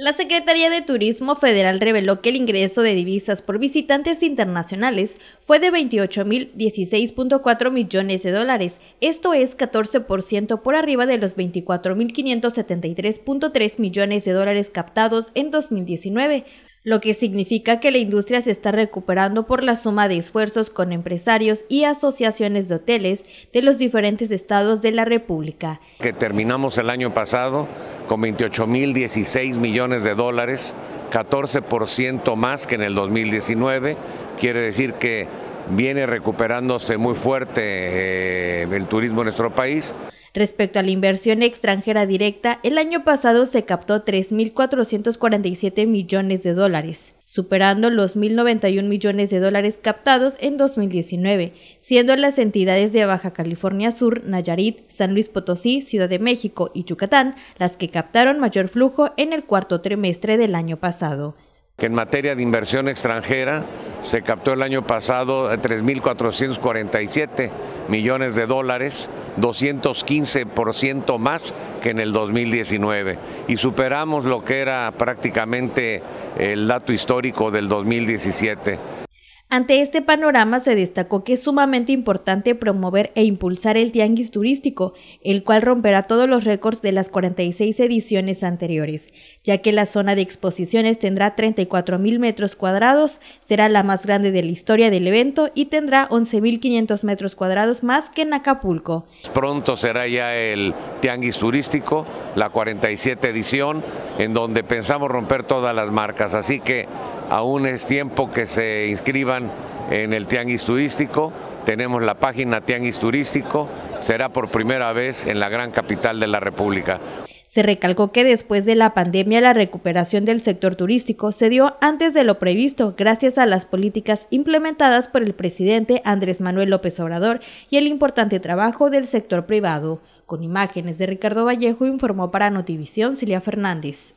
La Secretaría de Turismo Federal reveló que el ingreso de divisas por visitantes internacionales fue de 28.016.4 millones de dólares, esto es 14% por arriba de los 24.573.3 millones de dólares captados en 2019, lo que significa que la industria se está recuperando por la suma de esfuerzos con empresarios y asociaciones de hoteles de los diferentes estados de la República. Que terminamos el año pasado con 28.016 millones de dólares, 14% más que en el 2019, quiere decir que viene recuperándose muy fuerte eh, el turismo en nuestro país. Respecto a la inversión extranjera directa, el año pasado se captó 3.447 millones de dólares, superando los 1.091 millones de dólares captados en 2019, siendo las entidades de Baja California Sur, Nayarit, San Luis Potosí, Ciudad de México y Yucatán las que captaron mayor flujo en el cuarto trimestre del año pasado. En materia de inversión extranjera, se captó el año pasado 3.447 eh, millones de dólares, 215% más que en el 2019. Y superamos lo que era prácticamente el dato histórico del 2017. Ante este panorama se destacó que es sumamente importante promover e impulsar el tianguis turístico, el cual romperá todos los récords de las 46 ediciones anteriores, ya que la zona de exposiciones tendrá 34.000 metros cuadrados, será la más grande de la historia del evento y tendrá 11.500 metros cuadrados más que en Acapulco. Pronto será ya el tianguis turístico, la 47 edición, en donde pensamos romper todas las marcas, así que aún es tiempo que se inscriban en el Tianguis Turístico. Tenemos la página Tianguis Turístico, será por primera vez en la gran capital de la República. Se recalcó que después de la pandemia la recuperación del sector turístico se dio antes de lo previsto gracias a las políticas implementadas por el presidente Andrés Manuel López Obrador y el importante trabajo del sector privado. Con imágenes de Ricardo Vallejo informó para Notivisión Cilia Fernández.